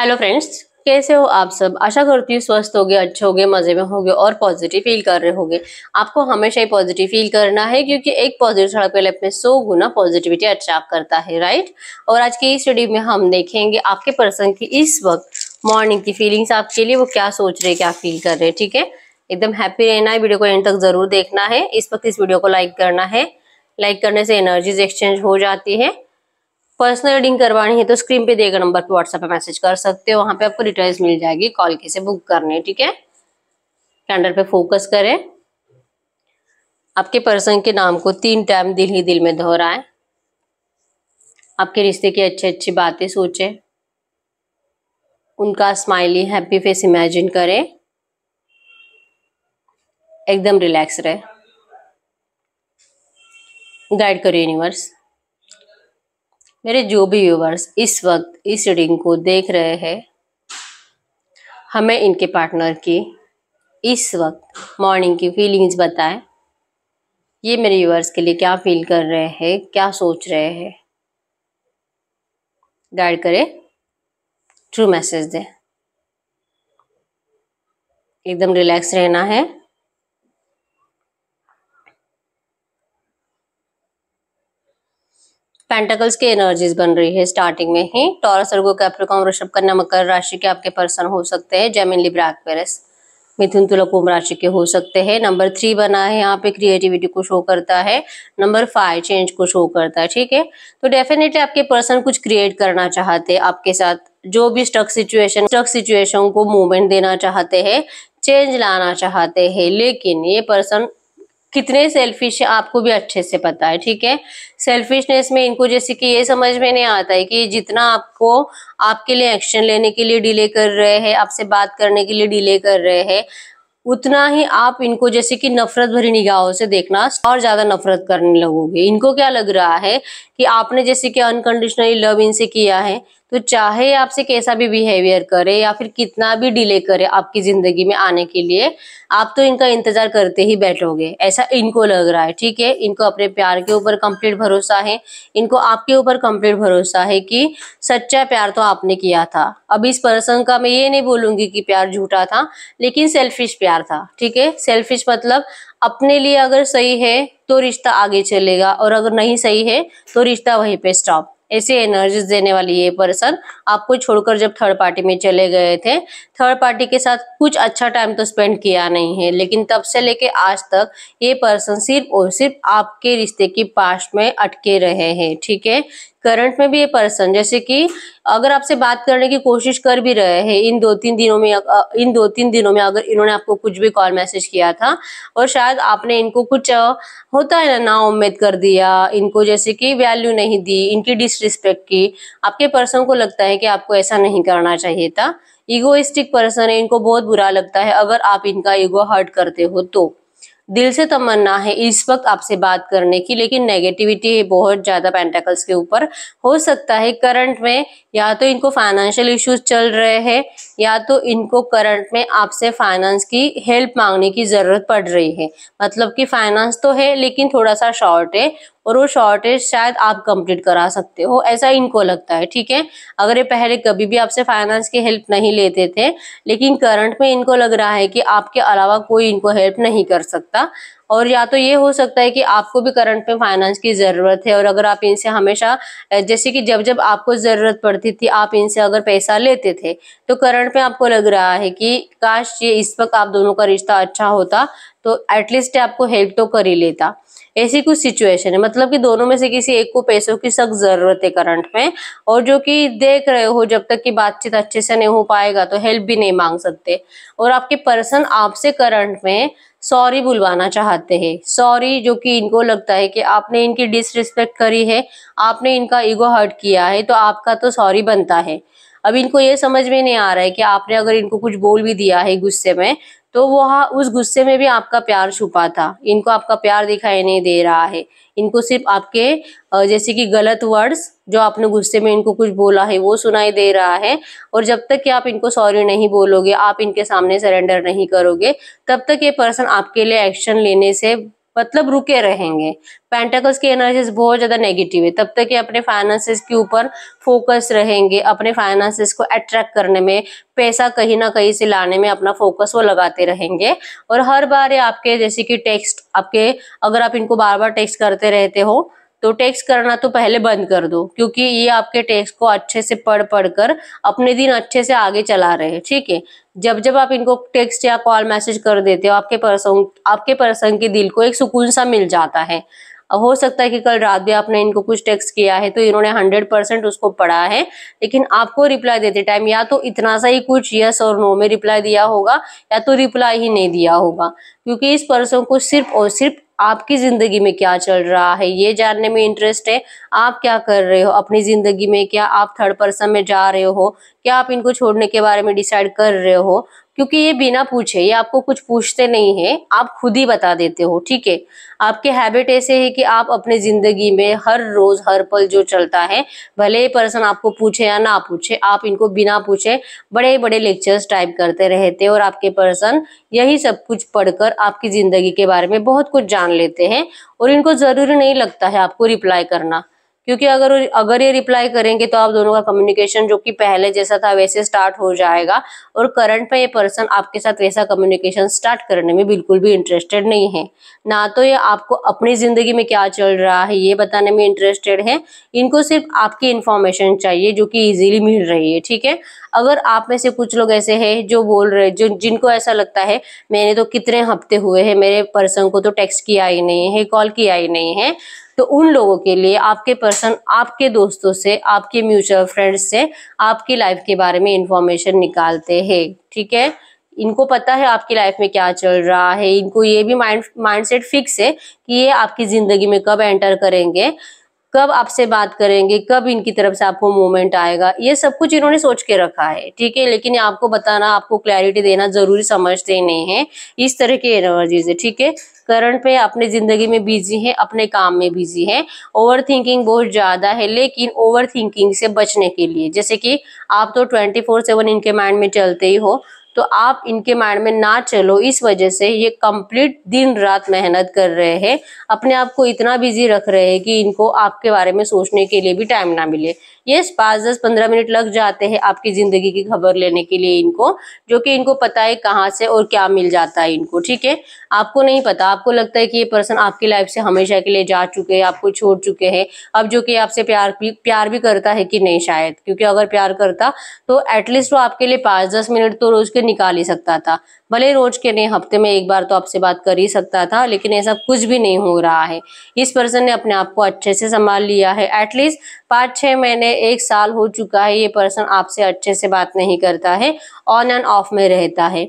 hello friends कैसे हो आप सब आशा करती हूँ स्वस्थ होगे अच्छे होगे मज़े में होगे और पॉजिटिव फील कर रहे होगे आपको हमेशा ही पॉजिटिव फील करना है क्योंकि एक पॉजिटिव सड़क पे लाइफ में सो गुना पॉजिटिविटी अट्रैक्ट करता है राइट और आज की इस वीडियो में हम देखेंगे आपके पर्सन की इस वक्त मॉर्निंग की फीलिंग्स आपके लिए वो क्या सोच रहे क्या फील कर रहे हैं ठीक है एकदम हैप्पी रहना है वीडियो को एंड तक जरूर देखना है इस वक्त इस वीडियो को लाइक करना है लाइक करने से एनर्जीज एक्सचेंज हो जाती है पर्सनल रीडिंग करवानी है तो स्क्रीन पे देगा नंबर पे व्हाट्सएप पे मैसेज कर सकते हो वहां पे आपको डिटेल्स मिल जाएगी कॉल कैसे बुक करने ठीक है कैंडल पे फोकस करें आपके पर्सन के नाम को तीन टाइम दिल ही दिल में दोहराएं आपके रिश्ते की अच्छी अच्छी बातें सोचें उनका स्माइली हैप्पी फेस इमेजिन करें एकदम रिलैक्स रहे गाइड करो यूनिवर्स मेरे जो भी व्यूवर्स इस वक्त इस रीडिंग को देख रहे हैं हमें इनके पार्टनर की इस वक्त मॉर्निंग की फीलिंग्स बताएं ये मेरे व्यूवर्स के लिए क्या फील कर रहे हैं क्या सोच रहे हैं गाइड करें ट्रू मैसेज दें एकदम रिलैक्स रहना है पेंटेकल्स की एनर्जीज बन रही है स्टार्टिंग में ही टॉरस अर्गो कैप्रिकॉन ऋषभ कन्या मकर राशि के आपके पर्सन हो सकते हैं जेमिन लिब्रा एक्वेरस मिथुन तुला कुंभ राशि के हो सकते हैं नंबर थ्री बना है यहाँ पे क्रिएटिविटी को शो करता है नंबर फाइव चेंज को शो करता है ठीक है तो डेफिनेटली आपके पर्सन कुछ क्रिएट करना चाहते हैं आपके साथ जो भी स्टक सिचुएशन स्टक सिचुएशन को मूवमेंट देना चाहते हैं चेंज लाना चाहते हैं लेकिन ये पर्सन कितने सेल्फिश है आपको भी अच्छे से पता है ठीक है सेल्फिशनेस में इनको जैसे कि ये समझ में नहीं आता है कि जितना आपको आपके लिए एक्शन लेने के लिए डिले कर रहे हैं आपसे बात करने के लिए डिले कर रहे हैं उतना ही आप इनको जैसे कि नफरत भरी निगाहों से देखना और ज्यादा नफरत करने लगोगे इनको क्या लग रहा है कि आपने जैसे कि अनकंडीशनली लव इनसे किया है तो चाहे आपसे कैसा भी बिहेवियर करे या फिर कितना भी डिले करे आपकी जिंदगी में आने के लिए आप तो इनका इंतजार करते ही बैठोगे ऐसा इनको लग रहा है ठीक है इनको अपने प्यार के ऊपर कंप्लीट भरोसा है इनको आपके ऊपर कंप्लीट भरोसा है कि सच्चा प्यार तो आपने किया था अब इस पर्सन का मैं ये नहीं बोलूंगी कि प्यार झूठा था लेकिन सेल्फिश प्यार था ठीक है सेल्फिश मतलब अपने लिए अगर सही है तो रिश्ता आगे चलेगा और अगर नहीं सही है तो रिश्ता वहीं पे स्टॉप ऐसी एनर्जीज देने वाली ये पर्सन आपको छोड़कर जब थर्ड पार्टी में चले गए थे थर्ड पार्टी के साथ कुछ अच्छा टाइम तो स्पेंड किया नहीं है लेकिन तब से लेके आज तक ये पर्सन सिर्फ और सिर्फ आपके रिश्ते की पास्ट में अटके रहे हैं ठीक है करंट में भी ये पर्सन जैसे कि अगर आपसे बात करने की कोशिश कर भी रहे हैं इन दो तीन दिनों में इन दो तीन दिनों में अगर इन्होंने आपको कुछ भी कॉल मैसेज किया था और शायद आपने इनको कुछ होता है ना ना उम्मीद कर दिया इनको जैसे कि वैल्यू नहीं दी इनकी डिसरिस्पेक्ट की आपके पर्सन को लगता है कि आपको ऐसा नहीं करना चाहिए था इगोइस्टिक पर्सन है इनको बहुत बुरा लगता है अगर आप इनका ईगो हर्ट करते हो तो दिल से तमन्ना है इस वक्त आपसे बात करने की लेकिन नेगेटिविटी बहुत ज्यादा पेंटेकल्स के ऊपर हो सकता है करंट में या तो इनको फाइनेंशियल इश्यूज चल रहे हैं या तो इनको करंट में आपसे फाइनेंस की हेल्प मांगने की ज़रूरत पड़ रही है मतलब कि फाइनेंस तो है लेकिन थोड़ा सा शॉर्ट है और वो शॉर्टेज शायद आप कंप्लीट करा सकते हो ऐसा इनको लगता है ठीक है अगर ये पहले कभी भी आपसे फाइनेंस की हेल्प नहीं लेते थे लेकिन करंट में इनको लग रहा है कि आपके अलावा कोई इनको हेल्प नहीं कर सकता और या तो ये हो सकता है कि आपको भी करंट में फाइनेंस की ज़रूरत है और अगर आप इनसे हमेशा जैसे कि जब जब आपको ज़रूरत पड़ती थी आप इनसे अगर पैसा लेते थे तो करंट में आपको लग रहा है कि काश ये इस वक्त आप दोनों का रिश्ता अच्छा होता तो एटलीस्ट आपको हेल्प तो कर ही लेता ऐसी कुछ सिचुएशन है मतलब कि दोनों में से किसी एक को पैसों की सख्त जरूरत है करंट में और जो कि देख रहे हो जब तक कि बातचीत अच्छे से नहीं हो पाएगा तो हेल्प भी नहीं मांग सकते और आपके पर्सन आपसे करंट में सॉरी बुलवाना चाहते हैं सॉरी जो कि इनको लगता है कि आपने इनकी डिसरिस्पेक्ट करी है आपने इनका ईगो हर्ट किया है तो आपका तो सॉरी बनता है अब इनको ये समझ में नहीं आ रहा है कि आपने अगर इनको कुछ बोल भी दिया है गुस्से में तो वह उस गुस्से में भी आपका प्यार छुपा था इनको आपका प्यार दिखाई नहीं दे रहा है इनको सिर्फ आपके जैसे कि गलत वर्ड्स जो आपने गुस्से में इनको कुछ बोला है वो सुनाई दे रहा है और जब तक कि आप इनको सॉरी नहीं बोलोगे आप इनके सामने सरेंडर नहीं करोगे तब तक ये पर्सन आपके लिए एक्शन लेने से मतलब रुके रहेंगे पेंटेकल्स की एनर्जीज बहुत ज़्यादा नेगेटिव है तब तक ये अपने फाइनेंसिस के ऊपर फोकस रहेंगे अपने फाइनेंसिस को अट्रैक्ट करने में पैसा कहीं ना कहीं से लाने में अपना फोकस वो लगाते रहेंगे और हर बार ये आपके जैसे कि टेक्स्ट आपके अगर आप इनको बार बार टेक्स्ट करते रहते हो तो टैक्स करना तो पहले बंद कर दो क्योंकि ये आपके टैक्स को अच्छे से पढ़ पढ़ कर अपने दिन अच्छे से आगे चला रहे हैं ठीक है जब जब आप इनको टेक्स्ट या कॉल मैसेज कर देते हो आपके पर्सन आपके पर्सन के दिल को एक सुकून सा मिल जाता है हो सकता है कि कल रात भी आपने इनको कुछ टेक्स्ट किया है तो इन्होंने हंड्रेड परसेंट उसको पढ़ा है लेकिन आपको रिप्लाई देते टाइम या तो इतना सा ही कुछ यस और नो में रिप्लाई दिया होगा या तो रिप्लाई ही नहीं दिया होगा क्योंकि इस पर्सन को सिर्फ और सिर्फ आपकी ज़िंदगी में क्या चल रहा है ये जानने में इंटरेस्ट है आप क्या कर रहे हो अपनी ज़िंदगी में क्या आप थर्ड पर्सन में जा रहे हो क्या आप इनको छोड़ने के बारे में डिसाइड कर रहे हो क्योंकि ये बिना पूछे ये आपको कुछ पूछते नहीं है आप खुद ही बता देते हो ठीक है आपके हैबिट ऐसे है कि आप अपने जिंदगी में हर रोज हर पल जो चलता है भले ही पर्सन आपको पूछे या ना पूछे आप इनको बिना पूछे बड़े बड़े लेक्चर्स टाइप करते रहते और आपके पर्सन यही सब कुछ पढ़कर आपकी जिंदगी के बारे में बहुत कुछ जान लेते हैं और इनको जरूरी नहीं लगता है आपको रिप्लाई करना क्योंकि अगर अगर ये रिप्लाई करेंगे तो आप दोनों का कम्युनिकेशन जो कि पहले जैसा था वैसे स्टार्ट हो जाएगा और करंट पे ये पर्सन आपके साथ वैसा कम्युनिकेशन स्टार्ट करने में बिल्कुल भी इंटरेस्टेड नहीं है ना तो ये आपको अपनी ज़िंदगी में क्या चल रहा है ये बताने में इंटरेस्टेड है इनको सिर्फ आपकी इन्फॉर्मेशन चाहिए जो कि ईजिली मिल रही है ठीक है अगर आप में से कुछ लोग ऐसे है जो बोल रहे जो जिनको ऐसा लगता है मैंने तो कितने हफ्ते हुए हैं मेरे पर्सन को तो टेक्स्ट किया ही नहीं है कॉल किया ही नहीं है तो उन लोगों के लिए आपके पर्सन आपके दोस्तों से आपके म्यूचुअल फ्रेंड्स से आपकी लाइफ के बारे में इंफॉर्मेशन निकालते हैं ठीक है इनको पता है आपकी लाइफ में क्या चल रहा है इनको ये भी माइंड माइंडसेट फिक्स है कि ये आपकी ज़िंदगी में कब एंटर करेंगे कब आपसे बात करेंगे कब इनकी तरफ से आपको मूवमेंट आएगा ये सब कुछ इन्होंने सोच के रखा है ठीक है लेकिन आपको बताना आपको क्लैरिटी देना जरूरी समझते ही नहीं है इस तरह की एनर्जीज है ठीक है करंट पे अपने जिंदगी में बिजी है अपने काम में बिजी है ओवर थिंकिंग बहुत ज्यादा है लेकिन ओवर थिंकिंग से बचने के लिए जैसे कि आप तो ट्वेंटी फोर सेवन इनके माइंड में चलते ही हो तो आप इनके माइंड में ना चलो इस वजह से ये कंप्लीट दिन रात मेहनत कर रहे हैं अपने आप को इतना बिजी रख रहे हैं कि इनको आपके बारे में सोचने के लिए भी टाइम ना मिले ये पाँच दस पंद्रह मिनट लग जाते हैं आपकी ज़िंदगी की खबर लेने के लिए इनको जो कि इनको पता है कहाँ से और क्या मिल जाता है इनको ठीक है आपको नहीं पता आपको लगता है कि ये पर्सन आपकी लाइफ से हमेशा के लिए जा चुके हैं आपको छोड़ चुके हैं अब जो कि आपसे प्यार भी प्यार भी करता है कि नहीं शायद क्योंकि अगर प्यार करता तो एटलीस्ट वो आपके लिए पाँच दस मिनट तो रोज़ के निकाल ही सकता था भले रोज के नहीं हफ्ते में एक बार तो आपसे बात कर ही सकता था लेकिन ऐसा कुछ भी नहीं हो रहा है इस पर्सन ने अपने आप को अच्छे से संभाल लिया है एटलीस्ट पाँच छः महीने एक साल हो चुका है ये पर्सन आपसे अच्छे से बात नहीं करता है ऑन एंड ऑफ में रहता है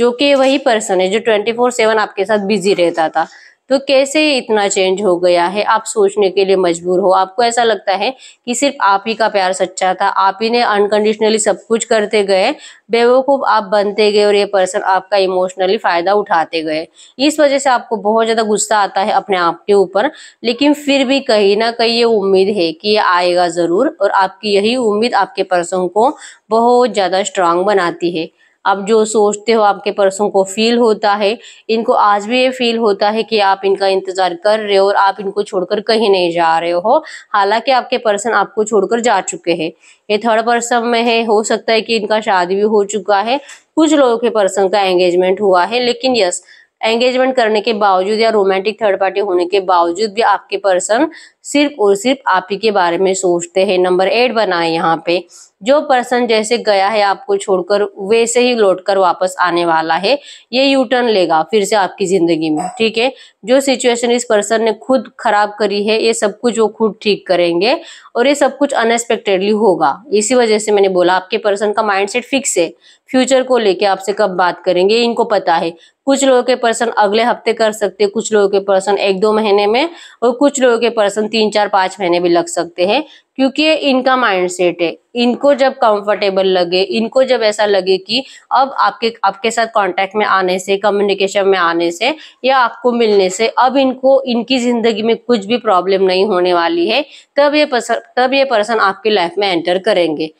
जो कि वही पर्सन है जो ट्वेंटी फोर सेवन आपके साथ बिजी रहता था तो कैसे इतना चेंज हो गया है आप सोचने के लिए मजबूर हो आपको ऐसा लगता है कि सिर्फ आप ही का प्यार सच्चा था आप ही ने अनकंडीशनली सब कुछ करते गए बेवकूफ़ आप बनते गए और ये पर्सन आपका इमोशनली फ़ायदा उठाते गए इस वजह से आपको बहुत ज़्यादा गुस्सा आता है अपने आप के ऊपर लेकिन फिर भी कहीं ना कहीं ये उम्मीद है कि ये आएगा ज़रूर और आपकी यही उम्मीद आपके पर्सन को बहुत ज़्यादा स्ट्रांग बनाती है आप जो सोचते हो आपके पर्सों को फील होता है इनको आज भी ये फील होता है कि आप इनका इंतजार कर रहे हो और आप इनको छोड़कर कहीं नहीं जा रहे हो हालांकि आपके पर्सन आपको छोड़कर जा चुके हैं ये थर्ड पर्सन में है हो सकता है कि इनका शादी भी हो चुका है कुछ लोगों के पर्सन का एंगेजमेंट हुआ है लेकिन यस एंगेजमेंट करने के बावजूद या रोमांटिक थर्ड पार्टी होने के बावजूद भी आपके पर्सन सिर्फ और सिर्फ आप ही के बारे में सोचते हैं नंबर एट बनाए यहाँ पे जो पर्सन जैसे गया है आपको छोड़कर वैसे ही लौटकर वापस आने वाला है ये यू टर्न लेगा फिर से आपकी जिंदगी में ठीक है जो सिचुएशन इस पर्सन ने खुद खराब करी है ये सब कुछ वो खुद ठीक करेंगे और ये सब कुछ अनएक्सपेक्टेडली होगा इसी वजह से मैंने बोला आपके पर्सन का माइंडसेट फिक्स है फ्यूचर को लेके आपसे कब बात करेंगे इनको पता है कुछ लोगों के पर्सन अगले हफ्ते कर सकते हैं कुछ लोगों के पर्सन एक दो महीने में और कुछ लोगों के पर्सन तीन चार पाँच महीने भी लग सकते हैं क्योंकि ये इनका माइंड सेट है इनको जब कंफर्टेबल लगे इनको जब ऐसा लगे कि अब आपके आपके साथ कांटेक्ट में आने से कम्युनिकेशन में आने से या आपको मिलने से अब इनको इनकी ज़िंदगी में कुछ भी प्रॉब्लम नहीं होने वाली है तब ये पर्सन तब ये पर्सन आपकी लाइफ में एंटर करेंगे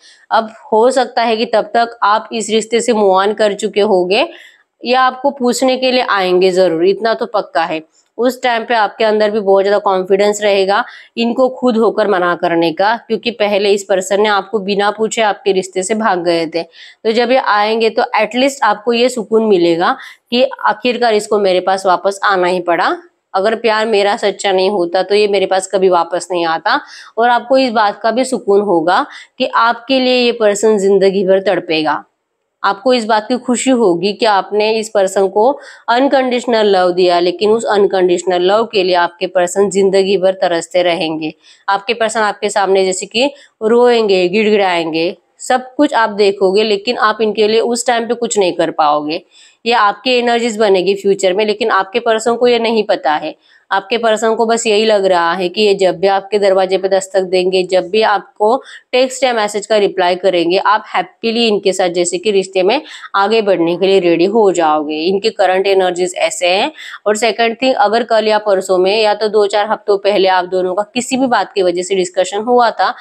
अब हो सकता है कि तब तक आप इस रिश्ते से मूव ऑन कर चुके होंगे ये आपको पूछने के लिए आएंगे जरूर इतना तो पक्का है उस टाइम पे आपके अंदर भी बहुत ज्यादा कॉन्फिडेंस रहेगा इनको खुद होकर मना करने का क्योंकि पहले इस पर्सन ने आपको बिना पूछे आपके रिश्ते से भाग गए थे तो जब ये आएंगे तो एटलीस्ट आपको ये सुकून मिलेगा कि आखिरकार इसको मेरे पास वापस आना ही पड़ा अगर प्यार मेरा सच्चा नहीं होता तो ये मेरे पास कभी वापस नहीं आता और आपको इस बात का भी सुकून होगा कि आपके लिए ये पर्सन जिंदगी भर तड़पेगा आपको इस बात की खुशी होगी कि आपने इस पर्सन को अनकंडीशनल लव दिया लेकिन उस अनकंडीशनल लव के लिए आपके पर्सन जिंदगी भर तरसते रहेंगे आपके पर्सन आपके सामने जैसे कि रोएंगे गिड़गिड़ाएंगे सब कुछ आप देखोगे लेकिन आप इनके लिए उस टाइम पे कुछ नहीं कर पाओगे ये आपके एनर्जीज बनेगी फ्यूचर में लेकिन आपके पर्सन को ये नहीं पता है आपके पर्सन को बस यही लग रहा है कि ये जब भी आपके दरवाजे पे दस्तक देंगे जब भी आपको टेक्स्ट या मैसेज का रिप्लाई करेंगे आप हैप्पीली इनके साथ जैसे कि रिश्ते में आगे बढ़ने के लिए रेडी हो जाओगे इनके करंट एनर्जीज ऐसे हैं और सेकंड थिंग अगर कल या परसों में या तो दो चार हफ्तों पहले आप दोनों का किसी भी बात की वजह से डिस्कशन हुआ था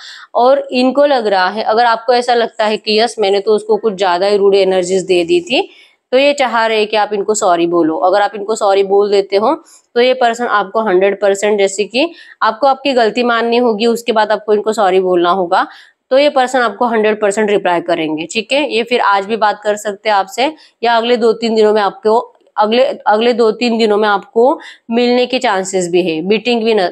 और इनको लग रहा है अगर आपको ऐसा लगता है कि यस मैंने तो उसको कुछ ज्यादा ही रूढ़ एनर्जीज दे दी थी तो ये चाह रहे हैं कि आप इनको सॉरी बोलो अगर आप इनको सॉरी बोल देते हो तो ये पर्सन आपको हंड्रेड परसेंट जैसे कि आपको आपकी गलती माननी होगी उसके बाद आपको इनको सॉरी बोलना होगा तो ये पर्सन आपको हंड्रेड परसेंट रिप्लाई करेंगे ठीक है ये फिर आज भी बात कर सकते हैं आपसे या अगले दो तीन दिनों में आपको अगले अगले दो तीन दिनों में आपको मिलने के चांसेस भी है मीटिंग भी न,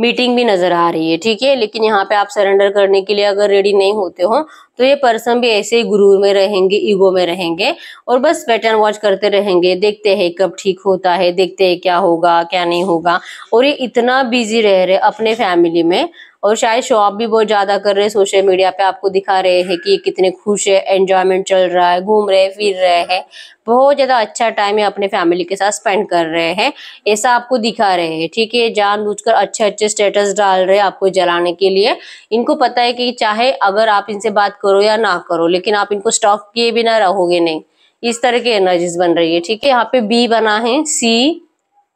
मीटिंग भी नजर आ रही है ठीक है लेकिन यहाँ पे आप सरेंडर करने के लिए अगर रेडी नहीं होते हो तो ये पर्सन भी ऐसे ही गुरूर में रहेंगे ईगो में रहेंगे और बस पैटर्न वॉच करते रहेंगे देखते हैं कब ठीक होता है देखते हैं क्या होगा क्या नहीं होगा और ये इतना बिजी रह रहे अपने फैमिली में और शायद शो ऑफ भी बहुत ज़्यादा कर रहे हैं सोशल मीडिया पे आपको दिखा रहे हैं कि कितने खुश है एंजॉयमेंट चल रहा है घूम रहे फिर रहे हैं बहुत ज़्यादा अच्छा टाइम है अपने फैमिली के साथ स्पेंड कर रहे हैं ऐसा आपको दिखा रहे हैं ठीक है जानबूझकर अच्छे अच्छे स्टेटस डाल रहे हैं आपको जलाने के लिए इनको पता है कि चाहे अगर आप इनसे बात करो या ना करो लेकिन आप इनको स्टॉप किए बिना रहोगे नहीं इस तरह की एनर्जीज बन रही है ठीक है यहाँ पे बी बना है C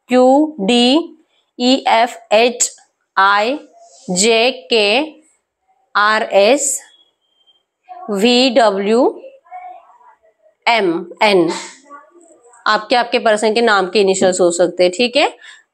Q D E F H I J K R S V W M N आपके आपके पर्सन के नाम के इनिशियल्स हो सकते हैं ठीक है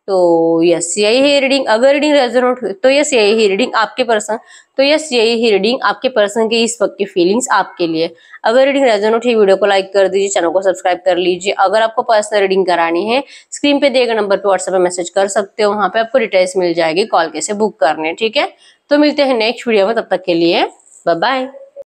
तो यस यही ही रीडिंग अगर रीडिंग रेजोनेट हुई तो यस यही ही रीडिंग आपके पर्सन तो यस यही ही रीडिंग आपके पर्सन की इस वक्त की फीलिंग्स आपके लिए अगर रीडिंग रेजोनेट हुई वीडियो को लाइक कर दीजिए चैनल को सब्सक्राइब कर लीजिए अगर आपको पर्सनल रीडिंग करानी है स्क्रीन पे दिए गए नंबर पर व्हाट्सएप पर मैसेज कर सकते हो वहाँ पे आपको डिटेल्स मिल जाएगी कॉल कैसे बुक करने ठीक है तो मिलते हैं नेक्स्ट वीडियो में तब तक के लिए बाय